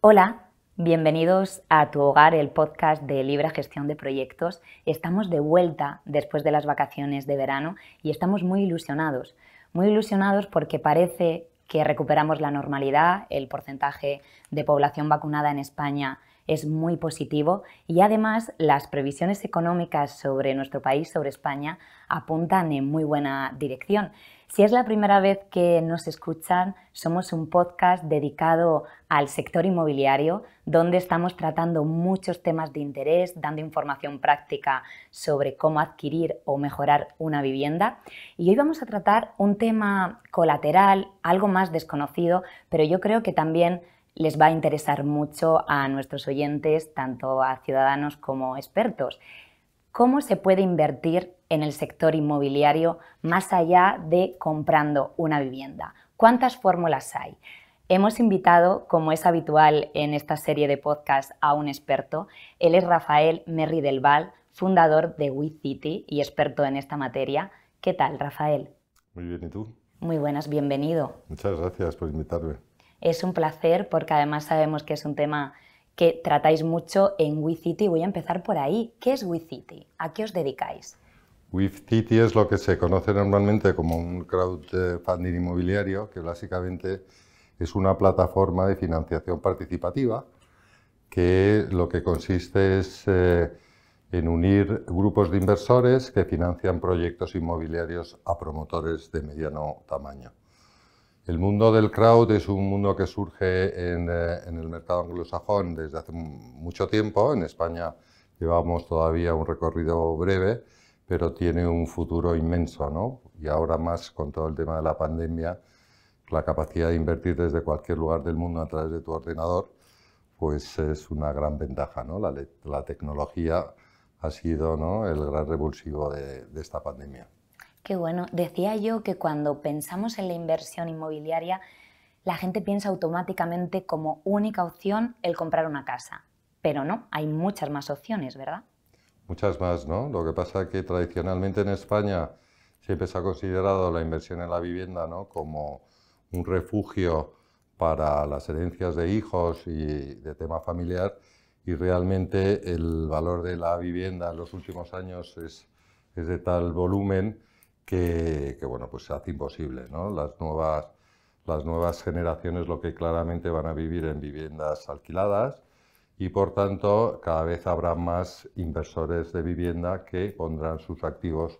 Hola, bienvenidos a Tu Hogar, el podcast de Libra Gestión de Proyectos. Estamos de vuelta después de las vacaciones de verano y estamos muy ilusionados. Muy ilusionados porque parece que recuperamos la normalidad, el porcentaje de población vacunada en España es muy positivo y además las previsiones económicas sobre nuestro país, sobre España, apuntan en muy buena dirección. Si es la primera vez que nos escuchan, somos un podcast dedicado al sector inmobiliario, donde estamos tratando muchos temas de interés, dando información práctica sobre cómo adquirir o mejorar una vivienda. Y hoy vamos a tratar un tema colateral, algo más desconocido, pero yo creo que también les va a interesar mucho a nuestros oyentes, tanto a ciudadanos como expertos. ¿Cómo se puede invertir en el sector inmobiliario más allá de comprando una vivienda? ¿Cuántas fórmulas hay? Hemos invitado, como es habitual en esta serie de podcast, a un experto. Él es Rafael Merri del Val, fundador de WeCity y experto en esta materia. ¿Qué tal, Rafael? Muy bien, ¿y tú? Muy buenas, bienvenido. Muchas gracias por invitarme. Es un placer porque además sabemos que es un tema que tratáis mucho en WeCity. Voy a empezar por ahí. ¿Qué es WeCity? ¿A qué os dedicáis? WeCity es lo que se conoce normalmente como un crowdfunding inmobiliario, que básicamente es una plataforma de financiación participativa, que lo que consiste es eh, en unir grupos de inversores que financian proyectos inmobiliarios a promotores de mediano tamaño. El mundo del crowd es un mundo que surge en, eh, el mercado anglosajón desde hace mucho tiempo. En España llevamos todavía un recorrido breve, pero tiene un futuro inmenso, ¿no? Y ahora más con todo el tema de la pandemia, la capacidad de invertir desde cualquier lugar del mundo a través de tu ordenador, pues es una gran ventaja, ¿no? La, tecnología ha sido el gran revulsivo de esta pandemia bueno. Decía yo que cuando pensamos en la inversión inmobiliaria, la gente piensa automáticamente como única opción el comprar una casa. Pero no, hay muchas más opciones, ¿verdad? Muchas más, ¿no? Lo que pasa es que tradicionalmente en España siempre se ha considerado la inversión en la vivienda como un refugio para las herencias de hijos y de tema familiar y realmente el valor de la vivienda en los últimos años es de tal volumen que, bueno, pues se hace imposible. ¿no? Las, nuevas, las nuevas generaciones lo que claramente van a vivir en viviendas alquiladas y por tanto cada vez habrá más inversores de vivienda que pondrán sus activos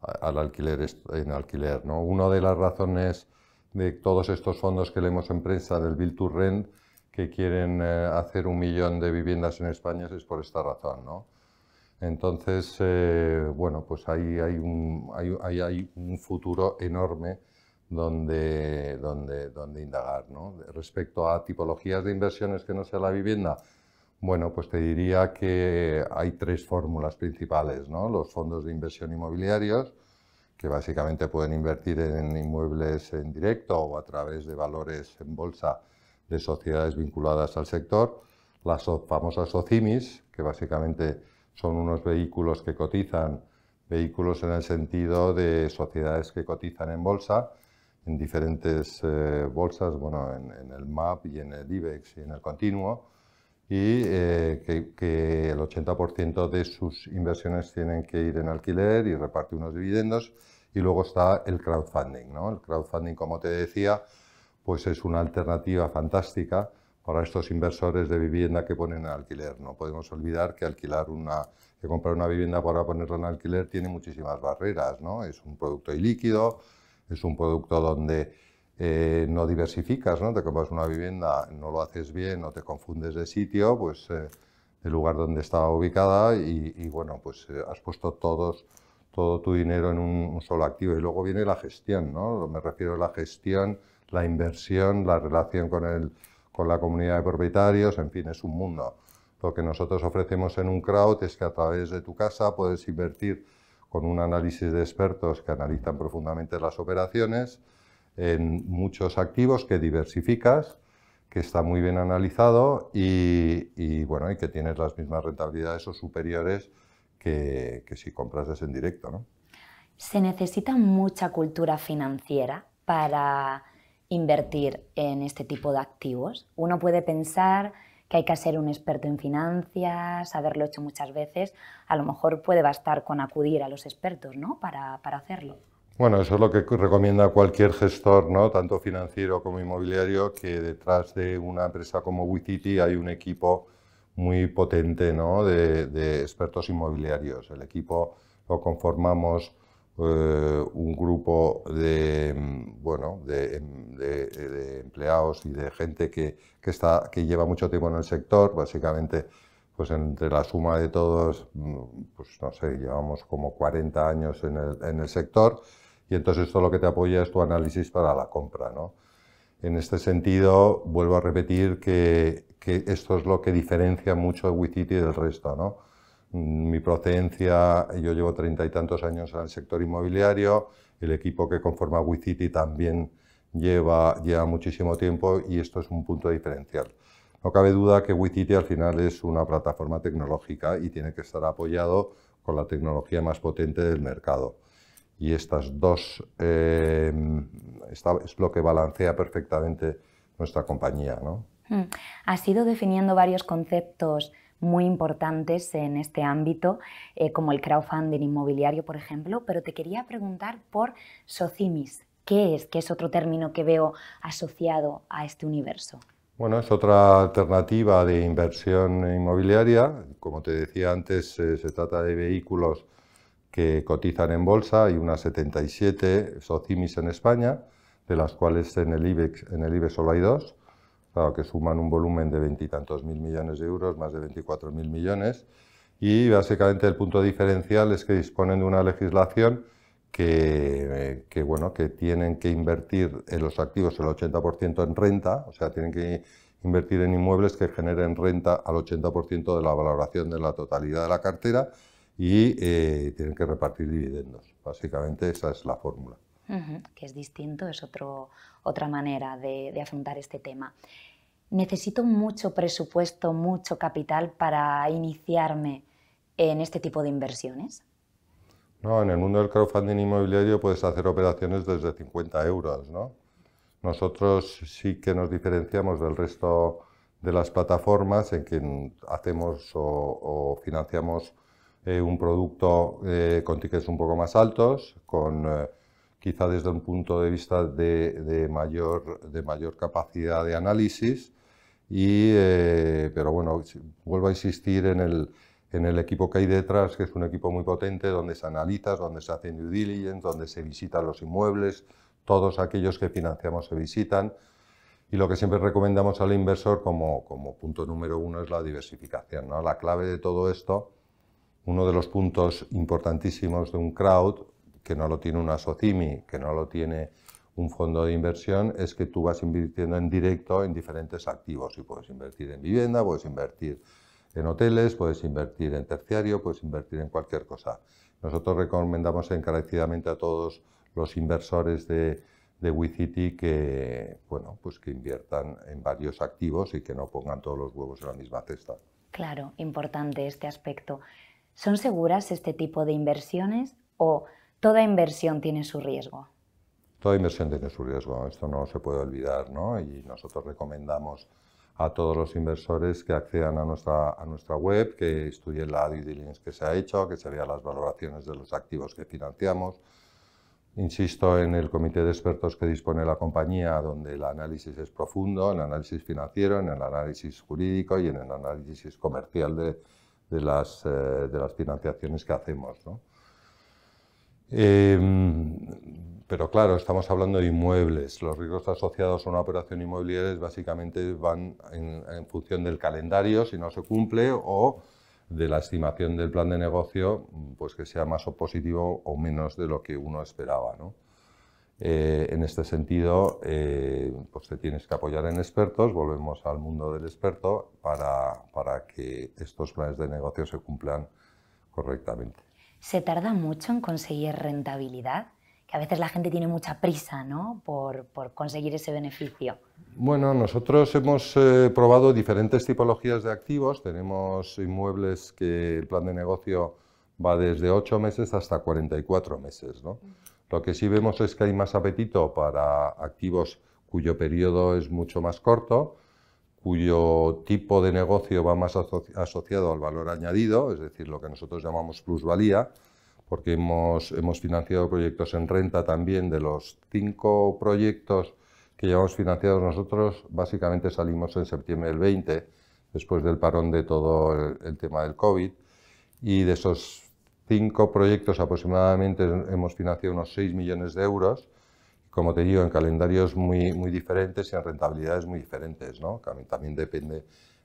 al alquiler, en alquiler. ¿no? Una de las razones de todos estos fondos que leemos en prensa del Build to Rent que quieren eh, hacer un millón de viviendas en España es por esta razón. ¿no? Entonces, eh, bueno, pues ahí hay un, futuro enorme donde, donde, indagar. ¿no? Respecto a tipologías de inversiones que no sea la vivienda, bueno, pues te diría que hay tres fórmulas principales, ¿no? Los fondos de inversión inmobiliarios, que básicamente pueden invertir en inmuebles en directo o a través de valores en bolsa de sociedades vinculadas al sector. Las famosas OCIMIS, que básicamente son unos vehículos que cotizan, vehículos en el sentido de sociedades que cotizan en bolsa, en diferentes eh, bolsas, en, el MAP y en el IBEX y en el continuo, y eh, que, el 80% de sus inversiones tienen que ir en alquiler y reparte unos dividendos. Y luego está el crowdfunding. ¿no? El crowdfunding, como te decía, pues es una alternativa fantástica para estos inversores de vivienda que ponen en alquiler. No podemos olvidar que alquilar una, que comprar una vivienda para ponerla en alquiler tiene muchísimas barreras, ¿no? Es un producto ilíquido, es un producto donde eh, no diversificas, ¿no? Te compras una vivienda, no lo haces bien, no te confundes de sitio, pues eh, el lugar donde estaba ubicada y, bueno, pues eh, has puesto todos todo tu dinero en un, un, solo activo. Y luego viene la gestión, ¿no? Me refiero a la gestión, la inversión, la relación con el con la comunidad de propietarios, en fin, es un mundo. Lo que nosotros ofrecemos en un crowd es que a través de tu casa puedes invertir con un análisis de expertos que analizan profundamente las operaciones en muchos activos que diversificas, que está muy bien analizado y, bueno, y que tienes las mismas rentabilidades o superiores que, que si comprases en directo. ¿no? Se necesita mucha cultura financiera para invertir en este tipo de activos. Uno puede pensar que hay que ser un experto en finanzas, haberlo hecho muchas veces. A lo mejor puede bastar con acudir a los expertos ¿no? para, hacerlo. Bueno, eso es lo que recomienda cualquier gestor, ¿no? tanto financiero como inmobiliario, que detrás de una empresa como WeCity hay un equipo muy potente ¿no? de expertos inmobiliarios. El equipo lo conformamos eh, un grupo de, mm, bueno, em, eh, de, empleados y de gente que, está, que lleva mucho tiempo en el sector, básicamente pues entre la suma de todos, mm, pues no sé, llevamos como 40 años en el, sector y entonces esto lo que te apoya es tu análisis para la compra. ¿no? En este sentido, vuelvo a repetir que, esto es lo que diferencia mucho WeCity del resto. ¿no? Mm, mi procedencia, yo llevo treinta y tantos años en el sector inmobiliario, el equipo que conforma WeCity también lleva, lleva muchísimo tiempo y esto es un punto diferencial. No cabe duda que WeCity al final es una plataforma tecnológica y tiene que estar apoyado con la tecnología más potente del mercado. Y estas dos eh, es lo que balancea perfectamente nuestra compañía. ¿no? Mm. Has ido definiendo varios conceptos muy importantes en este ámbito, eh, como el crowdfunding inmobiliario, por ejemplo, pero te quería preguntar por Socimis. ¿Qué es? ¿Qué es otro término que veo asociado a este universo? Bueno, es otra alternativa de inversión inmobiliaria. Como te decía antes, eh, se trata de vehículos que cotizan en bolsa, hay unas 77 socimis en España, de las cuales en el IBEX, en el IBEX solo hay dos claro, que suman un volumen de veintitantos mil millones de euros, más de 24 mil millones, y básicamente el punto diferencial es que disponen de una legislación que, eh, bueno, que tienen que invertir en los activos el 80% en renta, o sea, tienen que invertir en inmuebles que generen renta al 80% de la valoración de la totalidad de la cartera y eh, tienen que repartir dividendos. Básicamente esa es la fórmula que es distinto, es otro, otra manera de, afrontar este tema. Necesito mucho presupuesto, mucho capital para iniciarme en este tipo de inversiones. No, en el mundo del crowdfunding inmobiliario puedes hacer operaciones desde 50 euros, ¿no? Nosotros sí que nos diferenciamos del resto de las plataformas en que hacemos o, financiamos eh, un producto eh, con tickets un poco más altos, con eh, quizá desde un punto de vista de, mayor, de mayor capacidad de análisis, y, eh, pero bueno, vuelvo a insistir en el, en el equipo que hay detrás, que es un equipo muy potente, donde se analiza, donde se hace due diligence, donde se visitan los inmuebles, todos aquellos que financiamos se visitan. Y lo que siempre recomendamos al inversor como, como punto número uno es la diversificación. ¿no? La clave de todo esto, uno de los puntos importantísimos de un crowd que no lo tiene una SOCIMI, que no lo tiene un fondo de inversión, es que tú vas invirtiendo en directo en diferentes activos y puedes invertir en vivienda, puedes invertir en hoteles, puedes invertir en terciario, puedes invertir en cualquier cosa. Nosotros recomendamos encarecidamente a todos los inversores de, de WeCity que, bueno, pues que inviertan en varios activos y que no pongan todos los huevos en la misma cesta. Claro, importante este aspecto. ¿Son seguras este tipo de inversiones o toda inversión tiene su riesgo. Toda inversión tiene su riesgo, esto no se puede olvidar, ¿no? Y nosotros recomendamos a todos los inversores que accedan a nuestra, a nuestra web, que estudien la due diligence que se ha hecho, que se vean las valoraciones de los activos que financiamos. Insisto en el comité de expertos que dispone la compañía, donde el análisis es profundo, en el análisis financiero, en el análisis jurídico y en el análisis comercial de, de, las, eh, de las financiaciones que hacemos, ¿no? Em, pero claro, estamos hablando de inmuebles. Los riesgos asociados a una operación inmobiliaria básicamente van en, función del calendario, si no se cumple, o de la estimación del plan de negocio, pues que sea más o positivo o menos de lo que uno esperaba. Eh, en este sentido, eh, pues te tienes que apoyar en expertos, volvemos al mundo del experto, para que estos planes de negocio se cumplan correctamente. ¿Se tarda mucho en conseguir rentabilidad? Que a veces la gente tiene mucha prisa ¿no? por, conseguir ese beneficio. Bueno, nosotros hemos eh, probado diferentes tipologías de activos. Tenemos inmuebles que el plan de negocio va desde 8 meses hasta 44 meses. Lo que sí vemos es que hay más apetito para activos cuyo periodo es mucho más corto cuyo tipo de negocio va más asociado al valor añadido, es decir, lo que nosotros llamamos plusvalía, porque hemos, hemos financiado proyectos en renta también. De los cinco proyectos que llevamos financiados nosotros, básicamente salimos en septiembre del 20, después del parón de todo el, el tema del COVID. Y de esos cinco proyectos aproximadamente hemos financiado unos 6 millones de euros como te digo, en calendarios muy, muy diferentes y en rentabilidades muy diferentes, ¿no? También, depende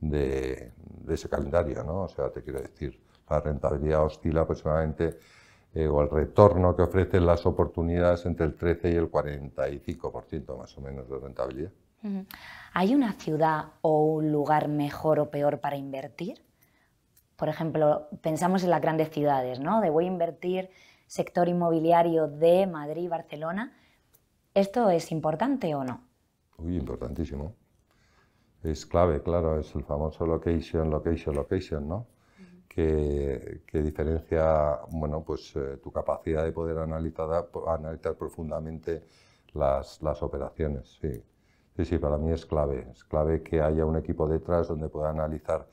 de, ese calendario, ¿no? O sea, te quiero decir, la rentabilidad oscila aproximadamente, eh, o el retorno que ofrecen las oportunidades entre el 13 y el 45% más o menos de rentabilidad. ¿Hay una ciudad o un lugar mejor o peor para invertir? Por ejemplo, pensamos en las grandes ciudades, ¿no? De voy a invertir sector inmobiliario de Madrid, Barcelona, ¿Esto es importante o no? Uy, importantísimo. Es clave, claro, es el famoso location, location, location, ¿no? que, diferencia, bueno, pues eh, tu capacidad de poder analizar, analizar profundamente las, operaciones, sí. Sí, sí, para mí es clave. Es clave que haya un equipo detrás donde pueda analizar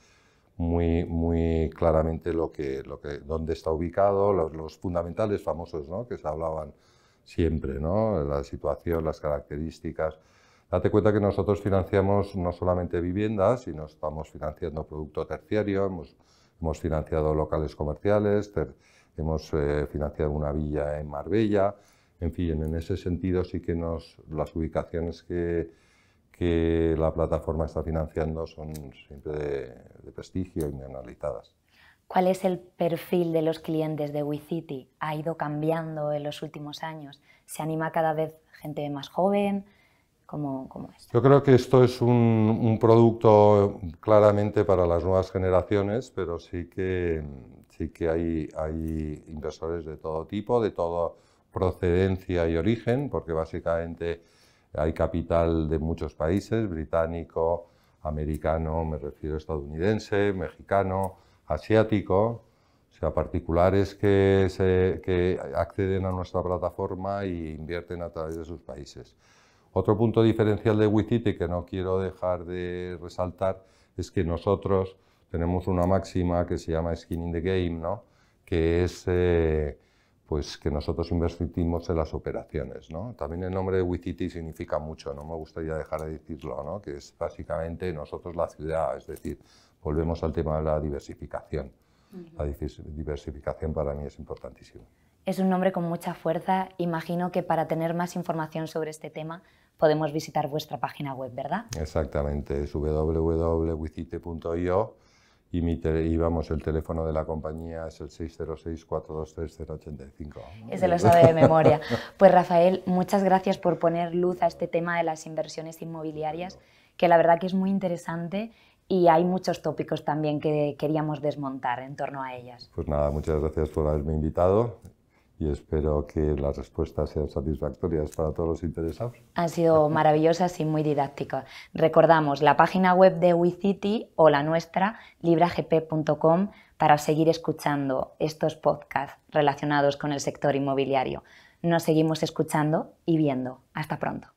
muy, muy claramente lo que, lo que, dónde está ubicado, los, los fundamentales famosos ¿no? que se hablaban siempre, ¿no? La situación, las características. Date cuenta que nosotros financiamos no solamente viviendas, sino estamos financiando producto terciario, hemos, financiado locales comerciales, hemos eh, financiado una villa en Marbella, en fin, en ese sentido sí que las ubicaciones que, la plataforma está financiando son siempre de, prestigio y analizadas cuál es el perfil de los clientes de WeCity. Ha ido cambiando en los últimos años. Se anima cada vez gente más joven. Yo creo que esto es un, producto claramente para las nuevas generaciones, pero sí que, sí que hay, hay inversores de todo tipo, de toda procedencia y origen, porque básicamente hay capital de muchos países, británico, americano, me refiero estadounidense, mexicano, asiático, o sea, particulares que, acceden a nuestra plataforma e invierten a través de sus países. Otro punto diferencial de WeCity que no quiero dejar de resaltar es que nosotros tenemos una máxima que se llama skin in the game, ¿no? que es eh, pues que nosotros invertimos en las operaciones. ¿no? También el nombre de WeCity significa mucho, no me gustaría dejar de decirlo, ¿no? que es básicamente nosotros la ciudad, es decir, volvemos al tema de la diversificación. La diversificación para mí es importantísimo. Es un nombre con mucha fuerza. Imagino que para tener más información sobre este tema podemos visitar vuestra página web, ¿verdad? Exactamente, es www.wicite.io y, vamos, el teléfono de la compañía es el 606-423-085. Se lo sabe de memoria. Pues Rafael, muchas gracias por poner luz a este tema de las inversiones inmobiliarias, que la verdad que es muy interesante y hay muchos tópicos también que queríamos desmontar en torno a ellas. Pues nada, muchas gracias por haberme invitado y espero que las respuestas sean satisfactorias para todos los interesados. Han sido maravillosas y muy didácticas. Recordamos la página web de WeCity o la nuestra, libragp.com, para seguir escuchando estos podcasts relacionados con el sector inmobiliario. Nos seguimos escuchando y viendo. Hasta pronto.